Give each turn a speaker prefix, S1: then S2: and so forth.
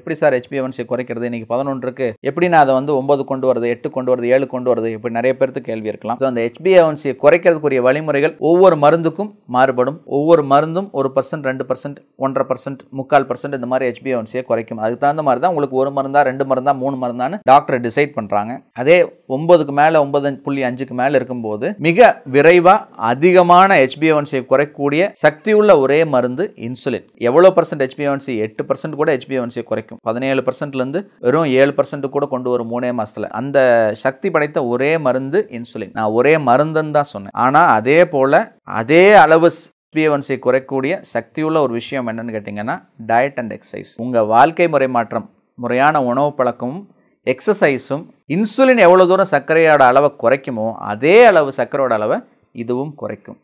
S1: எப்படி சார் ஹெச்பிஎவன்சி குறைக்கிறது இன்றைக்கி பதினொன்றுக்கு எப்படி நான் அதை வந்து ஒம்பது கொண்டு வருது எட்டு கொண்டு வருது ஏழு கொண்டு வருது இப்படி நிறைய பேருக்கு கேள்வி இருக்கலாம் ஸோ அந்த ஹெச்பிஎவன்சியை குறைக்கிறதுக்குரிய வழிமுறைகள் ஒவ்வொரு மருந்துக்கும் மாறுபடும் ஒவ்வொரு மருந்தும் ஒரு பர்சன்ட் ரெண்டு பர்சன்ட் ஒன்றரை பர்சன்ட் முக்கால் பர்சன்ட் இந்த மாதிரி ஹெச்பிஎவன்சியை குறைக்கும் அதுக்கு தகுந்த மாதிரி தான் உங்களுக்கு ஒரு மருந்தா ரெண்டு மருந்தா மூணு மருந்தான்னு டாக்டர் டிசைட் பண்ணுறாங்க அதே ஒன்பதுக்கு மேலே ஒன்பது புள்ளி அஞ்சுக்கு மேலே இருக்கும்போது மிக விரைவாக அதிகமான ஹெச்பிஎவன்சியை குறைக்கக்கூடிய சக்தியுள்ள ஒரே மருந்து இன்சுலின் எவ்வளோ பர்சன்ட் ஹெச்பிஎவன்சி எட்டு பர்சன்ட் கூட ஹெச்பிஎவன்சியை குறைக்கும் வரைக்கும் பதினேழு பர்சன்ட்லேருந்து வெறும் ஏழு பர்சன்ட் கூட கொண்டு வரும் மூணே மாதத்தில் அந்த சக்தி படைத்த ஒரே மருந்து இன்சுலின் நான் ஒரே மருந்துன்னு தான் சொன்னேன் ஆனால் அதே போல் அதே அளவு பிஎவன்சி குறைக்கூடிய சக்தியுள்ள ஒரு விஷயம் என்னன்னு கேட்டிங்கன்னா டயட் அண்ட் எக்ஸசைஸ் உங்கள் வாழ்க்கை முறை மாற்றம் முறையான உணவு பழக்கமும் எக்ஸசைஸும் இன்சுலின் எவ்வளோ தூரம் சர்க்கரையோட அளவை குறைக்குமோ அதே அளவு சர்க்கரையோட அளவை இதுவும் குறைக்கும்